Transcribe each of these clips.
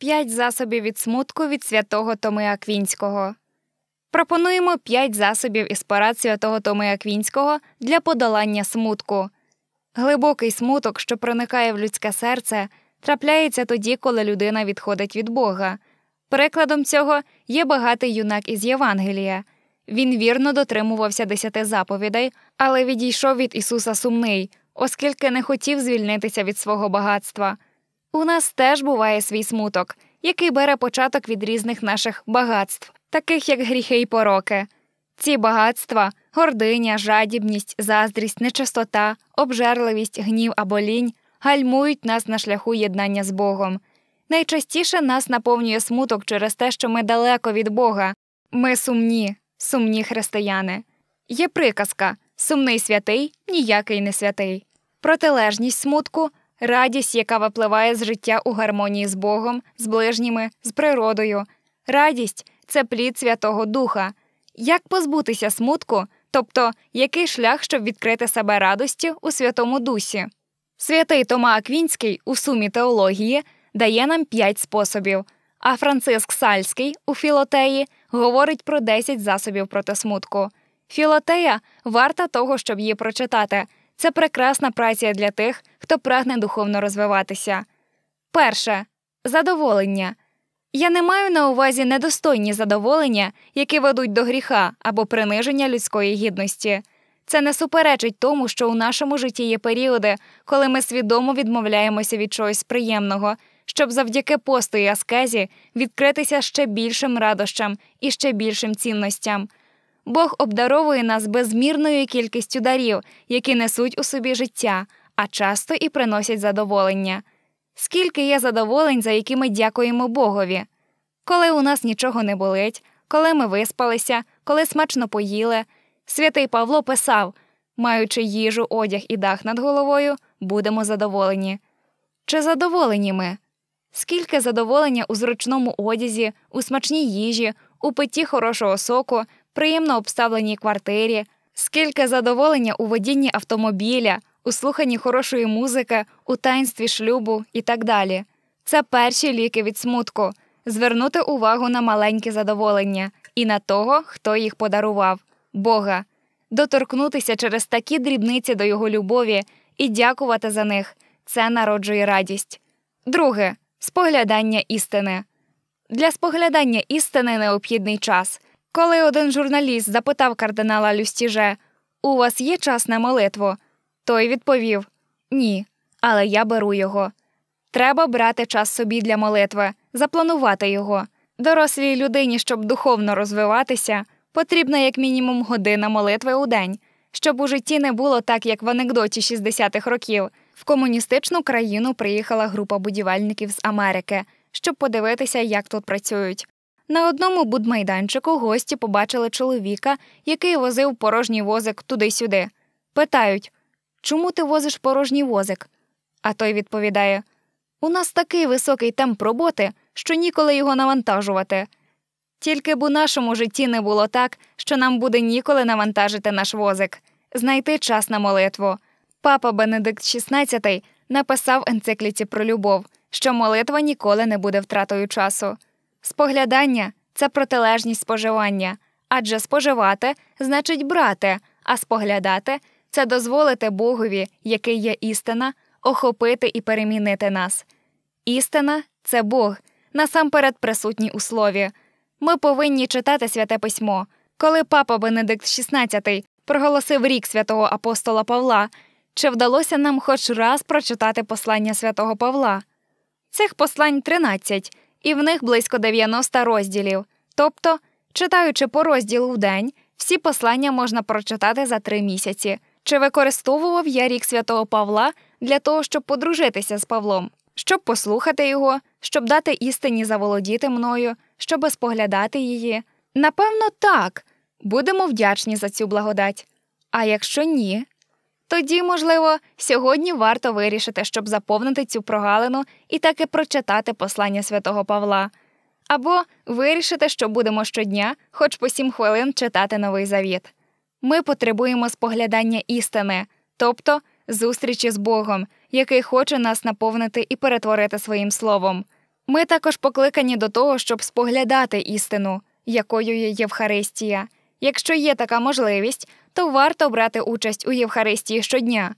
П'ять засобів від смутку від святого Томи Аквінського. Пропонуємо п'ять засобів із парад святого Томи Аквінського для подолання смутку. Глибокий смуток, що проникає в людське серце, трапляється тоді, коли людина відходить від Бога. Прикладом цього є багатий юнак із Євангелія. Він вірно дотримувався десяти заповідей, але відійшов від Ісуса сумний, оскільки не хотів звільнитися від свого багатства. У нас теж буває свій смуток, який бере початок від різних наших багатств, таких як гріхи й пороки. Ці багатства гординя, жадібність, заздрість, нечистота, обжерливість, гнів або лінь гальмують нас на шляху єднання з Богом. Найчастіше нас наповнює смуток через те, що ми далеко від Бога. Ми сумні, сумні християни. Є приказка сумний святий ніякий не святий. Протилежність смутку радість, яка випливає з життя у гармонії з Богом, з ближніми, з природою. Радість це плід Святого Духа. Як позбутися смутку, тобто який шлях, щоб відкрити себе радості у Святому Дусі? Святий Тома Аквінський у сумі теології дає нам п'ять способів, а Франциск Сальський у філотеї говорить про десять засобів проти смутку. Філотея варта того, щоб її прочитати. Це прекрасна праця для тих, хто прагне духовно розвиватися. Перше задоволення. Я не маю на увазі недостойні задоволення, які ведуть до гріха або приниження людської гідності. Це не суперечить тому, що у нашому житті є періоди, коли ми свідомо відмовляємося від чогось приємного, щоб завдяки посту і аскезі відкритися ще більшим радощам і ще більшим цінностям. Бог обдаровує нас безмірною кількістю дарів, які несуть у собі життя, а часто і приносять задоволення. Скільки є задоволень, за які ми дякуємо Богові. Коли у нас нічого не болить, коли ми виспалися, коли смачно поїли. Святий Павло писав: маючи їжу, одяг і дах над головою, будемо задоволені. Чи задоволені ми? Скільки задоволення у зручному одязі, у смачній їжі, у питті хорошого соку, приємно обставленій квартирі, скільки задоволення у водінні автомобіля, у слуханні хорошої музики, у таїнстві шлюбу і так далі. Це перші ліки від смутку звернути увагу на маленькі задоволення і на того, хто їх подарував Бога, доторкнутися через такі дрібниці до його любові і дякувати за них. Це народжує радість. Друге споглядання істини. Для споглядання істини необхідний час. Коли один журналіст запитав кардинала Люстіже, у вас є час на молитву? Той відповів: Ні, але я беру його. Треба брати час собі для молитви, запланувати його. Дорослій людині, щоб духовно розвиватися, потрібна як мінімум година молитви у день, щоб у житті не було так, як в анекдоті 60-х років. В комуністичну країну приїхала група будівельників з Америки, щоб подивитися, як тут працюють. На одному будмайданчику гості побачили чоловіка, який возив порожній возик туди-сюди. Питають чому ти возиш порожній возик? А той відповідає: У нас такий високий темп роботи, що ніколи його навантажувати. Тільки б у нашому житті не було так, що нам буде ніколи навантажити наш возик, знайти час на молитву. Папа Бенедикт XVI написав енцикліці про любов, що молитва ніколи не буде втратою часу. Споглядання це протилежність споживання, адже споживати значить брати, а споглядати це дозволити Богові, який є істина, охопити і перемінити нас. Істина це Бог, насамперед присутній у слові. Ми повинні читати святе письмо. Коли папа Бенедикт XVI проголосив рік святого апостола Павла, чи вдалося нам хоч раз прочитати послання святого Павла? Цих послань тринадцять і в них близько 90 розділів. Тобто, читаючи по розділу в день, всі послання можна прочитати за три місяці. Чи використовував я рік святого Павла для того, щоб подружитися з Павлом, щоб послухати його, щоб дати істині заволодіти мною, щоб споглядати її? Напевно, так. Будемо вдячні за цю благодать. А якщо ні, тоді, можливо, сьогодні варто вирішити, щоб заповнити цю прогалину і таки прочитати послання святого Павла, або вирішити, що будемо щодня, хоч по сім хвилин читати новий завіт. Ми потребуємо споглядання істини, тобто зустрічі з Богом, який хоче нас наповнити і перетворити своїм словом. Ми також покликані до того, щоб споглядати істину, якою є Євхаристія. Якщо є така можливість, то варто брати участь у Євхаристії щодня.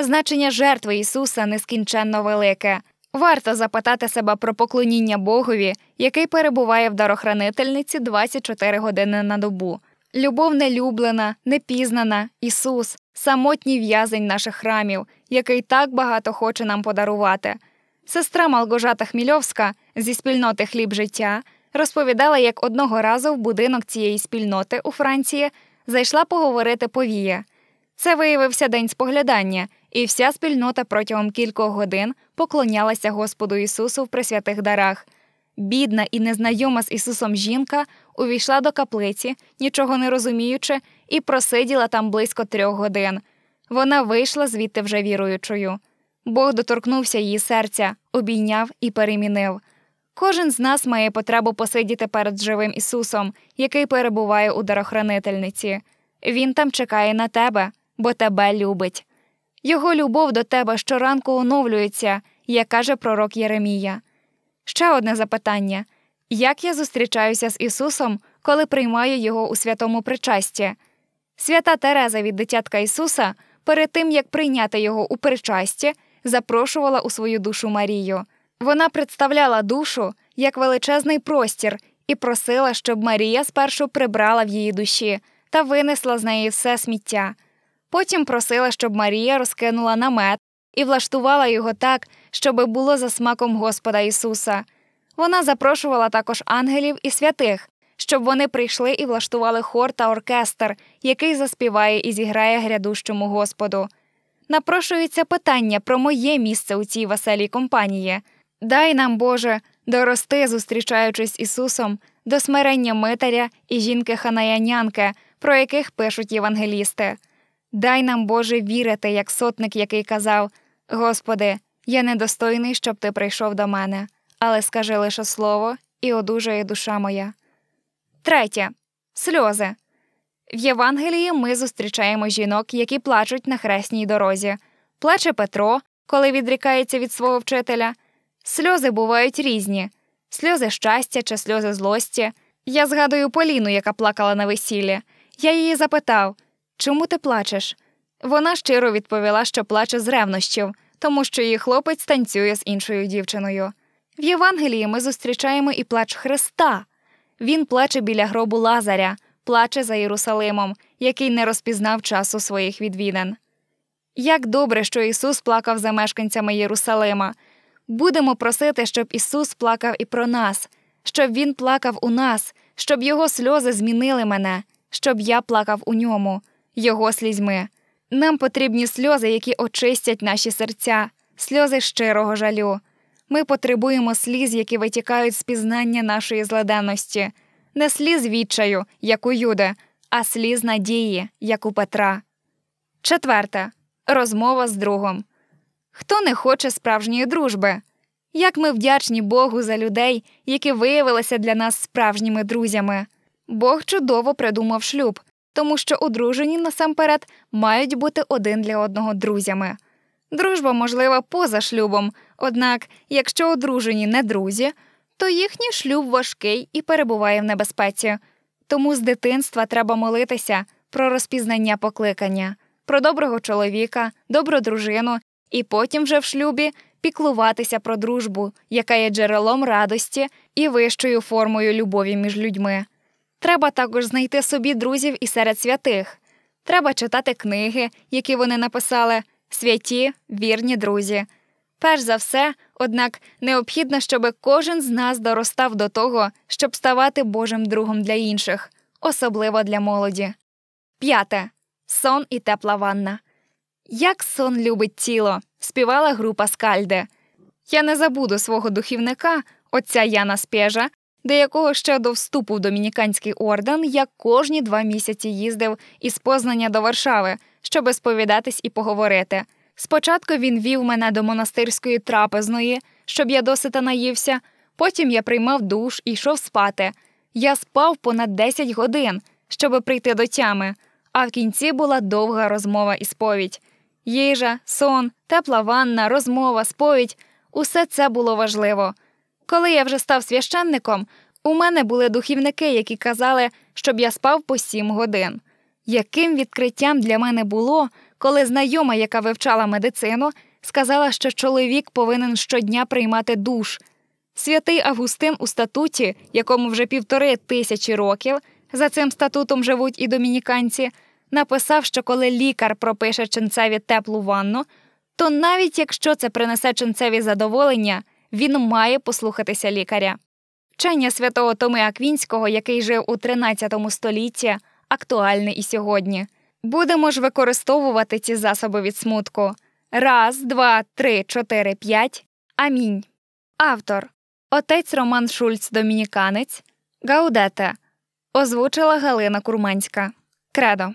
Значення жертви Ісуса нескінченно велике. Варто запитати себе про поклоніння Богові, який перебуває в дарохранительниці 24 години на добу. Любов нелюблена, непізнана, Ісус, самотній в'язень наших храмів, який так багато хоче нам подарувати. Сестра Малгожата Хмільовська зі спільноти Хліб життя розповідала, як одного разу в будинок цієї спільноти у Франції зайшла поговорити повія. Це виявився день споглядання, і вся спільнота протягом кількох годин поклонялася Господу Ісусу в присвятих дарах. Бідна і незнайома з Ісусом жінка увійшла до каплиці, нічого не розуміючи, і просиділа там близько трьох годин. Вона вийшла звідти вже віруючою. Бог доторкнувся її серця, обійняв і перемінив. Кожен з нас має потребу посидіти перед живим Ісусом, який перебуває у дарохранительниці. Він там чекає на тебе, бо тебе любить. Його любов до тебе щоранку оновлюється, як каже пророк Єремія. Ще одне запитання як я зустрічаюся з Ісусом, коли приймаю Його у святому причасті? Свята Тереза від дитятка Ісуса перед тим як прийняти його у причасті, запрошувала у свою душу Марію. Вона представляла душу як величезний простір і просила, щоб Марія спершу прибрала в її душі та винесла з неї все сміття. Потім просила, щоб Марія розкинула намет і влаштувала його так, щоби було за смаком Господа Ісуса. Вона запрошувала також ангелів і святих, щоб вони прийшли і влаштували хор та оркестр, який заспіває і зіграє грядущому Господу. Напрошується питання про моє місце у цій веселій компанії. Дай нам, Боже, дорости, зустрічаючись Ісусом, до смирення Митаря і жінки Ханаянянки, про яких пишуть євангелісти. Дай нам, Боже, вірити, як сотник, який казав: Господи, я недостойний, щоб ти прийшов до мене, але скажи лише слово і одужає душа моя. Третє сльози. В Євангелії ми зустрічаємо жінок, які плачуть на хресній дорозі. Плаче Петро, коли відрікається від свого вчителя. Сльози бувають різні: сльози щастя чи сльози злості. Я згадую Поліну, яка плакала на весіллі. Я її запитав, чому ти плачеш? Вона щиро відповіла, що плаче з ревнощів, тому що її хлопець танцює з іншою дівчиною. В Євангелії ми зустрічаємо і плач Христа. Він плаче біля гробу Лазаря, плаче за Єрусалимом, який не розпізнав часу своїх відвідин. Як добре, що Ісус плакав за мешканцями Єрусалима, будемо просити, щоб Ісус плакав і про нас, щоб Він плакав у нас, щоб Його сльози змінили мене, щоб я плакав у ньому, Його слізьми. Нам потрібні сльози, які очистять наші серця, сльози щирого жалю. Ми потребуємо сліз, які витікають з пізнання нашої зледенності, не сліз відчаю, як у Юди, а сліз надії, як у Петра. Четверте розмова з другом хто не хоче справжньої дружби. Як ми вдячні Богу за людей, які виявилися для нас справжніми друзями. Бог чудово придумав шлюб, тому що одружені насамперед мають бути один для одного друзями. Дружба можлива поза шлюбом, однак, якщо одружені не друзі, то їхній шлюб важкий і перебуває в небезпеці. Тому з дитинства треба молитися про розпізнання покликання, про доброго чоловіка, добру дружину і потім вже в шлюбі піклуватися про дружбу, яка є джерелом радості і вищою формою любові між людьми. Треба також знайти собі друзів і серед святих. Треба читати книги, які вони написали, святі, вірні друзі. Перш за все, однак, необхідно, щоб кожен з нас доростав до того, щоб ставати Божим другом для інших, особливо для молоді. П'яте сон і тепла ванна. Як сон любить тіло, співала група Скальде. Я не забуду свого духівника, отця Яна Спежа, до якого ще до вступу в домініканський орден я кожні два місяці їздив із Познання до Варшави, щоби сповідатись і поговорити. Спочатку він вів мене до монастирської трапезної, щоб я досита наївся, потім я приймав душ і йшов спати. Я спав понад 10 годин, щоби прийти до тями, а в кінці була довга розмова і сповідь. Їжа, сон, тепла ванна, розмова, сповідь усе це було важливо. Коли я вже став священником, у мене були духівники, які казали, щоб я спав по сім годин. Яким відкриттям для мене було, коли знайома, яка вивчала медицину, сказала, що чоловік повинен щодня приймати душ. Святий Августин у статуті, якому вже півтори тисячі років, за цим статутом живуть і домініканці написав, що коли лікар пропише ченцеві теплу ванну, то навіть якщо це принесе ченцеві задоволення, він має послухатися лікаря. Вчення святого Томи Аквінського, який жив у 13 столітті, актуальне і сьогодні. Будемо ж використовувати ці засоби від смутку. Раз, два, три, чотири, п'ять. Амінь. Автор Отець Роман Шульц Домініканець. Гаудете. Озвучила Галина Курманська. Credo.